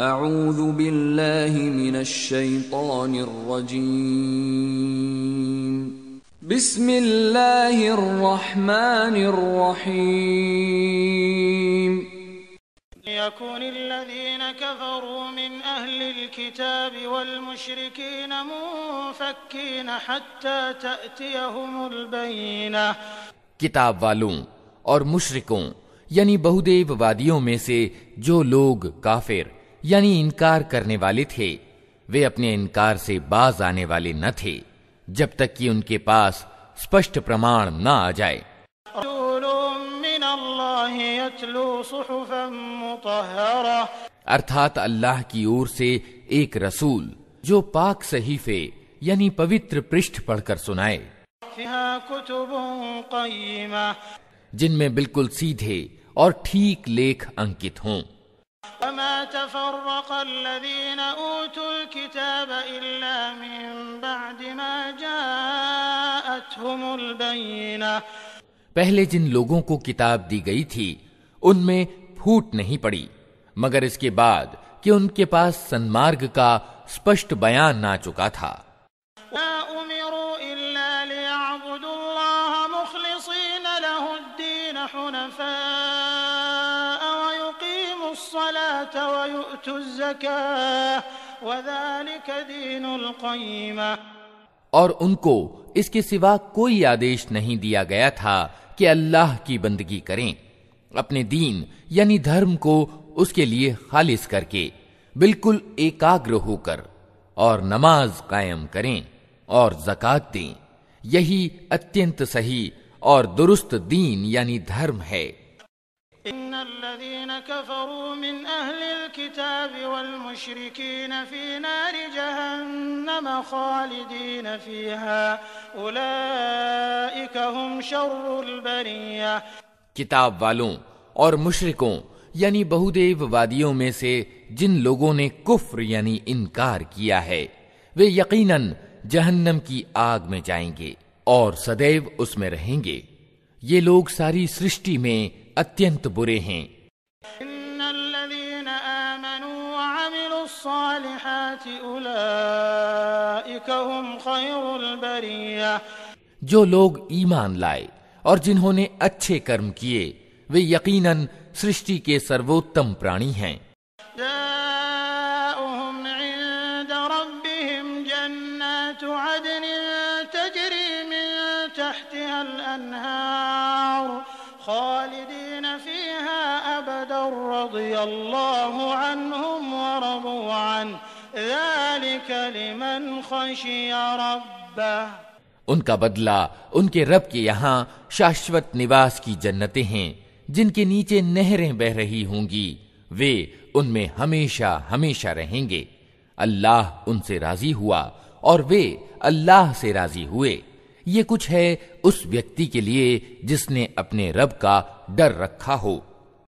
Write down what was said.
أعوذ بالله من الشيطان الرجيم بسم الله الرحمن الرحيم يكون الذين كفروا من أهل الكتاب والمشركين منفكين حتى تأتيهم البينة كتاب والوں اور मुशरिकों یعنی बहुदेव وادیوں میں سے جو لوگ کافر یعنی انکار کرنے والے تھے وہ اپنے انکار سے باز آنے والے نہ تھے جب تک کہ ان کے پاس اسپشٹ پرما نہ آ جائے ارتھات اللہ کی اور سے ایک رسول جو پاک صحیفے یعنی پوتر پڑھ کر سنائے جن میں بالکل سیدھے اور ٹھیک لیکھ انکت ہوں وما تفرق الذين أوتوا الكتاب إلا من بعد ما جاءتهم البينة पहले जिन लोगों को किताब दी गई थी उनमें फूट नहीं पड़ी मगर इसके बाद कि उनके पास सन्मार्ग का स्पष्ट बयान आ चुका था حنفاء اور ان کو اس کے سوا کوئی آدیش نہیں دیا گیا تھا کہ اللہ کی بندگی کریں اپنے دین یعنی دھرم کو اس کے لیے خالص کر کے بالکل ایکاگر ہو کر اور نماز قائم کریں اور زکات دیں یہی اتنت صحیح اور درست دین یعنی دھرم ہے إن الذين كفروا من أهل الكتاب والمشركين في نار جهنم خالدين فيها أولئك هم شر البرية کتاب والوں اور مشرکوں یعنی بہودیو وادیوں میں سے جن لوگوں نے کفر یعنی انکار کیا ہے وہ یقیناً جہنم کی آگ میں جائیں گے اور سدیو اس میں رہیں گے یہ لوگ ساری سرشٹی میں اتینت برے ہیں جو لوگ ایمان لائے اور جنہوں نے اچھے کرم کیے وہ یقیناً سرشتی کے سروتم پرانی ہیں خالدين فيها أبدا رضي الله عنهم ورضوا عنه ذلك لمن خشي ربه ان کا بدلہ ان کے رب کے یہاں شاشوت نواس کی جنتیں ہیں جن کے نیچے نہریں بہ رہی ہوں گی وہ ان میں ہمیشہ ہمیشہ رہیں گے اللہ ان سے راضی ہوا اور وہ اللہ سے راضی ہوئے یہ کچھ ہے اس ویکتی کے لیے جس نے اپنے رب کا ڈر رکھا ہو